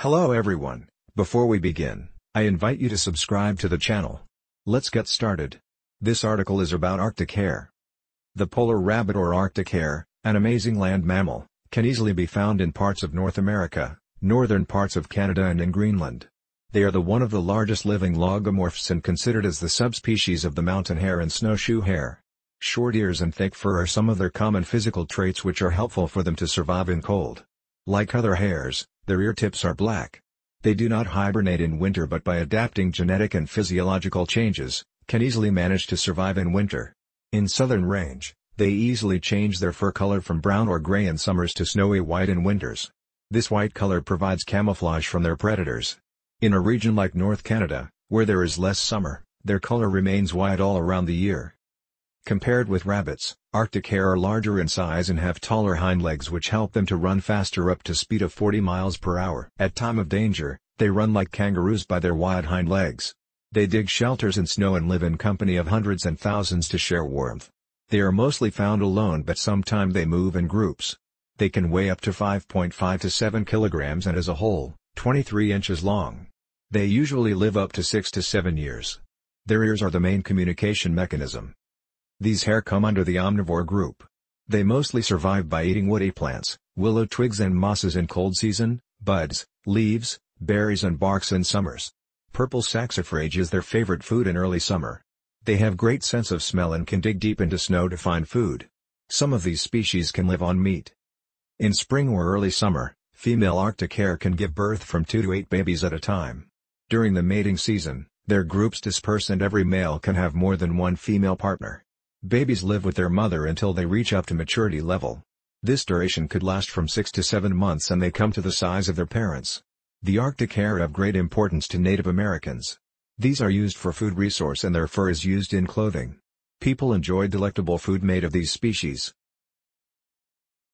Hello everyone, before we begin, I invite you to subscribe to the channel. Let's get started. This article is about Arctic hare. The polar rabbit or Arctic hare, an amazing land mammal, can easily be found in parts of North America, northern parts of Canada and in Greenland. They are the one of the largest living logomorphs and considered as the subspecies of the mountain hare and snowshoe hare. Short ears and thick fur are some of their common physical traits which are helpful for them to survive in cold. Like other hares, their ear tips are black. They do not hibernate in winter but by adapting genetic and physiological changes, can easily manage to survive in winter. In southern range, they easily change their fur color from brown or gray in summers to snowy white in winters. This white color provides camouflage from their predators. In a region like North Canada, where there is less summer, their color remains white all around the year. Compared with rabbits, Arctic hare are larger in size and have taller hind legs which help them to run faster up to speed of 40 miles per hour. At time of danger, they run like kangaroos by their wide hind legs. They dig shelters in snow and live in company of hundreds and thousands to share warmth. They are mostly found alone but sometimes they move in groups. They can weigh up to 5.5 to 7 kilograms and as a whole, 23 inches long. They usually live up to 6 to 7 years. Their ears are the main communication mechanism. These hare come under the omnivore group. They mostly survive by eating woody plants, willow twigs and mosses in cold season, buds, leaves, berries and barks in summers. Purple saxifrage is their favorite food in early summer. They have great sense of smell and can dig deep into snow to find food. Some of these species can live on meat. In spring or early summer, female arctic hare can give birth from 2 to 8 babies at a time. During the mating season, their groups disperse and every male can have more than one female partner. Babies live with their mother until they reach up to maturity level. This duration could last from 6 to 7 months and they come to the size of their parents. The Arctic hare are of great importance to Native Americans. These are used for food resource and their fur is used in clothing. People enjoy delectable food made of these species.